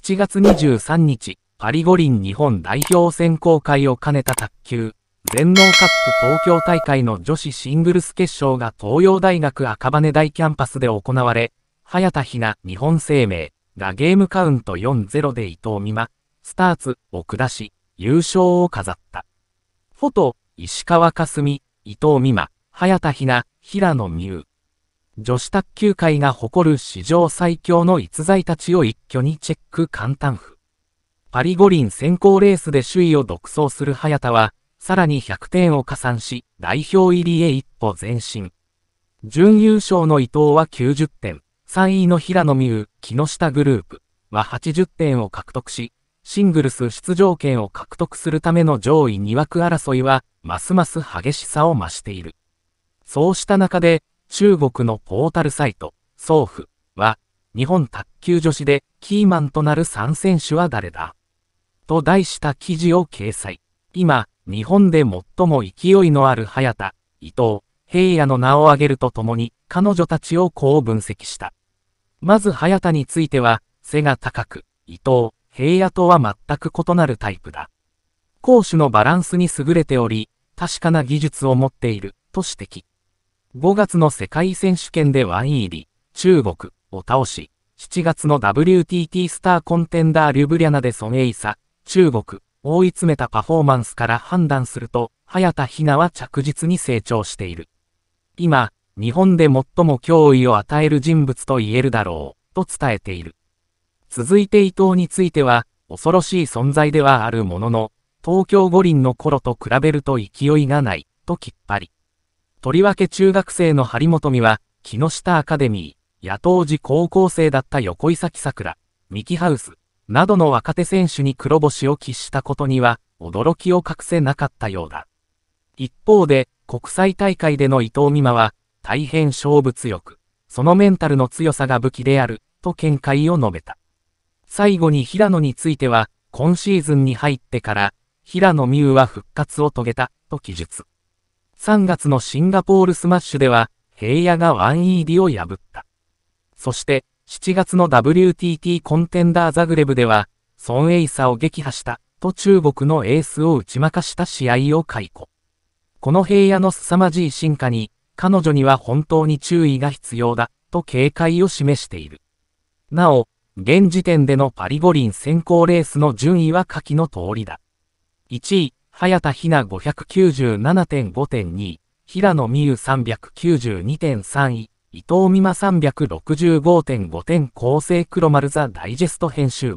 7月23日、パリ五輪日本代表選考会を兼ねた卓球、全農カップ東京大会の女子シングルス決勝が東洋大学赤羽大キャンパスで行われ、早田ひな、日本生命がゲームカウント4-0で伊藤美誠、スターツを下し、優勝を飾った。フォト、石川佳純、伊藤美誠、早田ひな、平野美宇。女子卓球界が誇る史上最強の逸材たちを一挙にチェック簡単譜。パリ五輪選考レースで首位を独走する早田は、さらに100点を加算し、代表入りへ一歩前進。準優勝の伊藤は90点、3位の平野美宇、木下グループは80点を獲得し、シングルス出場権を獲得するための上位2枠争いは、ますます激しさを増している。そうした中で、中国のポータルサイト、ソーフは、日本卓球女子でキーマンとなる3選手は誰だと題した記事を掲載。今、日本で最も勢いのある早田、伊藤、平野の名を挙げるとともに、彼女たちをこう分析した。まず早田については、背が高く、伊藤、平野とは全く異なるタイプだ。攻守のバランスに優れており、確かな技術を持っている、と指摘。5月の世界選手権でワン入り、中国を倒し、7月の WTT スターコンテンダーリュブリャナでソメイサ、中国、追い詰めたパフォーマンスから判断すると、早田ひなは着実に成長している。今、日本で最も脅威を与える人物と言えるだろう、と伝えている。続いて伊藤については、恐ろしい存在ではあるものの、東京五輪の頃と比べると勢いがない、ときっぱり。とりわけ中学生の張本美は、木下アカデミー、野党時高校生だった横井咲桜、ミキハウス、などの若手選手に黒星を喫したことには、驚きを隠せなかったようだ。一方で、国際大会での伊藤美誠は、大変勝負強く、そのメンタルの強さが武器である、と見解を述べた。最後に平野については、今シーズンに入ってから、平野美宇は復活を遂げた、と記述。3月のシンガポールスマッシュでは、平野が 1ED を破った。そして、7月の WTT コンテンダーザグレブでは、ソン・エイサを撃破した、と中国のエースを打ち負かした試合を解雇。この平野の凄まじい進化に、彼女には本当に注意が必要だ、と警戒を示している。なお、現時点でのパリ五輪選考レースの順位は下記の通りだ。1位、早田ひな597.5.2、平野美宇392.3位、伊藤美馬365.5点構成黒丸ザダイジェスト編集部